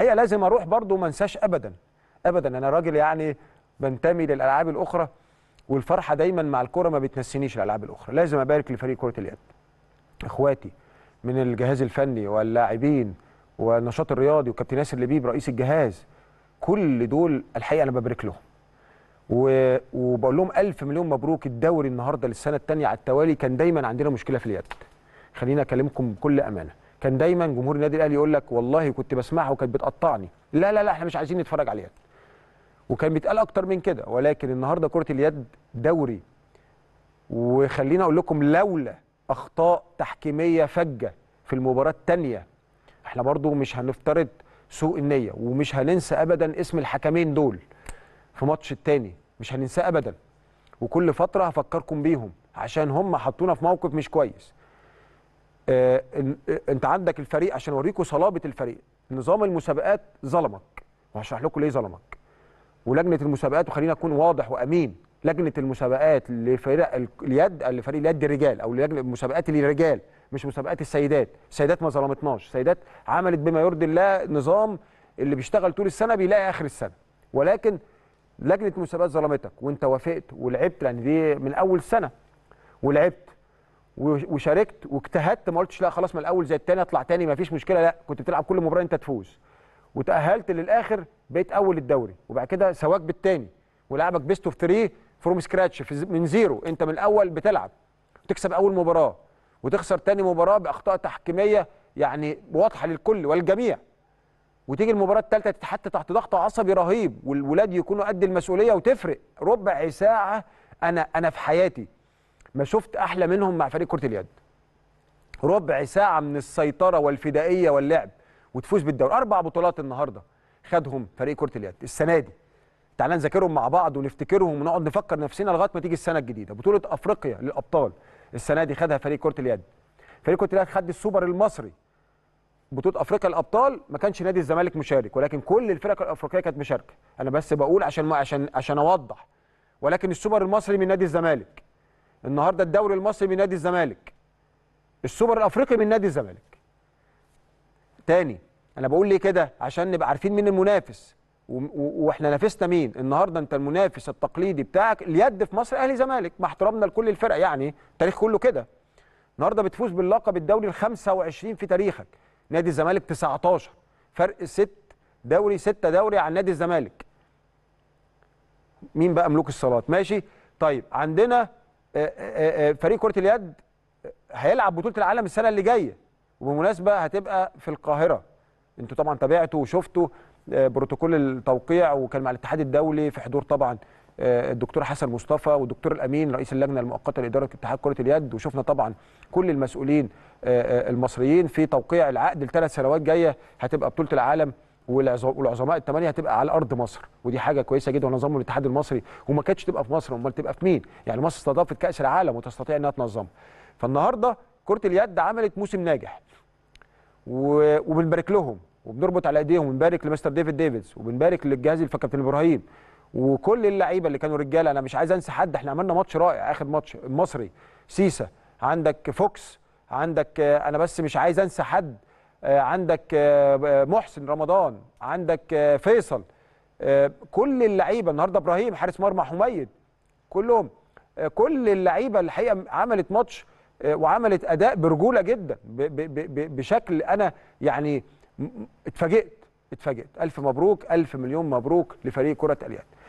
الحقيقه لازم اروح برضو ما انساش ابدا ابدا انا راجل يعني بنتمي للالعاب الاخرى والفرحه دايما مع الكره ما بتنسينيش الالعاب الاخرى لازم ابارك لفريق كره اليد اخواتي من الجهاز الفني واللاعبين والنشاط الرياضي وكابتن ياسر لبيب رئيس الجهاز كل دول الحقيقه انا ببارك لهم وبقول لهم الف مليون مبروك الدوري النهارده للسنه الثانيه على التوالي كان دايما عندنا مشكله في اليد خليني اكلمكم بكل امانه كان دايما جمهور النادي الاهلي يقول لك والله كنت بسمعها وكانت بتقطعني لا لا لا احنا مش عايزين نتفرج عليها وكان بيتقال اكتر من كده ولكن النهارده كره اليد دوري وخلينا اقول لكم لولا اخطاء تحكيميه فجه في المباراه الثانيه احنا برضو مش هنفترض سوء النيه ومش هننسى ابدا اسم الحكمين دول في ماتش الثاني مش هننساه ابدا وكل فتره هفكركم بيهم عشان هم حطونا في موقف مش كويس آه، آه، انت عندك الفريق عشان اوريكم صلابه الفريق نظام المسابقات ظلمك وهشرح لكم ليه ظلمك ولجنه المسابقات وخلينا اكون واضح وامين لجنه المسابقات لفرق اليد لفريق اليد الرجال او لجنه المسابقات للرجال مش مسابقات السيدات السيدات ما ظلمتناش السيدات عملت بما يرضي الله نظام اللي بيشتغل طول السنه بيلاقي اخر السنه ولكن لجنه المسابقات ظلمتك وانت وافقت ولعبت لان دي من اول سنه ولعبت وشاركت واجتهدت ما قلتش لا خلاص من الاول زي الثاني اطلع ثاني ما فيش مشكله لا كنت بتلعب كل مباراه انت تفوز وتاهلت للاخر بقيت اول الدوري وبعد كده سواك بالثاني ولعبك بيست اوف 3 فروم سكراتش من زيرو انت من الاول بتلعب وتكسب اول مباراه وتخسر ثاني مباراه باخطاء تحكيميه يعني واضحه للكل والجميع وتيجي المباراه الثالثه تتحط تحت ضغط عصبي رهيب والولاد يكونوا قد المسؤوليه وتفرق ربع ساعه انا انا في حياتي ما شفت احلى منهم مع فريق كره اليد ربع ساعه من السيطره والفدائيه واللعب وتفوز بالدوري اربع بطولات النهارده خدهم فريق كره اليد السنه دي تعالى نذاكرهم مع بعض ونفتكرهم ونقعد نفكر نفسنا لغايه ما تيجي السنه الجديده بطوله افريقيا للابطال السنه دي خدها فريق كره اليد فريق كره اليد خد السوبر المصري بطوله افريقيا الابطال ما كانش نادي الزمالك مشارك ولكن كل الفرق الافريقيه كانت مشاركه انا بس بقول عشان ما عشان عشان اوضح ولكن السوبر المصري من نادي الزمالك النهارده الدوري المصري من نادي الزمالك السوبر الافريقي من نادي الزمالك تاني انا بقول ليه كده عشان نبقى عارفين مين المنافس واحنا نافسنا مين النهارده انت المنافس التقليدي بتاعك اليد في مصر اهلي زمالك مع احترامنا لكل الفرق يعني التاريخ كله كده النهارده بتفوز باللقب الدوري ال 25 في تاريخك نادي الزمالك 19 فرق ست دوري ستة دوري عن نادي الزمالك مين بقى ملوك الصالات ماشي طيب عندنا آه، آه، آه، فريق كره اليد هيلعب بطوله العالم السنه اللي جايه وبمناسبه هتبقى في القاهره انتوا طبعا تابعتوا وشفتوا بروتوكول التوقيع وكان مع الاتحاد الدولي في حضور طبعا الدكتور حسن مصطفى والدكتور الامين رئيس اللجنه المؤقته لاداره اتحاد كره اليد وشفنا طبعا كل المسؤولين المصريين في توقيع العقد لثلاث سنوات جايه هتبقى بطوله العالم والعظماء الثمانيه هتبقى على ارض مصر ودي حاجه كويسه جدا ونظمه الاتحاد المصري وما كانتش تبقى في مصر امال تبقى في مين؟ يعني مصر استضافت كاس العالم وتستطيع انها تنظمها. فالنهارده كره اليد عملت موسم ناجح و... وبنبارك لهم وبنربط على ايديهم وبنبارك لمستر ديفيد ديفيدز وبنبارك للجهاز كابتن ابراهيم وكل اللعيبه اللي كانوا رجاله انا مش عايز انسى حد احنا عملنا ماتش رائع اخر ماتش المصري سيسا عندك فوكس عندك انا بس مش عايز انسى حد آه، عندك آه، آه، محسن رمضان عندك فيصل كل اللعيبه النهارده ابراهيم حارس مرمى حميد كلهم كل اللعيبه الحقيقه عملت ماتش وعملت اداء برجوله جدا بشكل انا يعني اتفاجئت اتفاجئت الف مبروك الف مليون مبروك لفريق كره اليد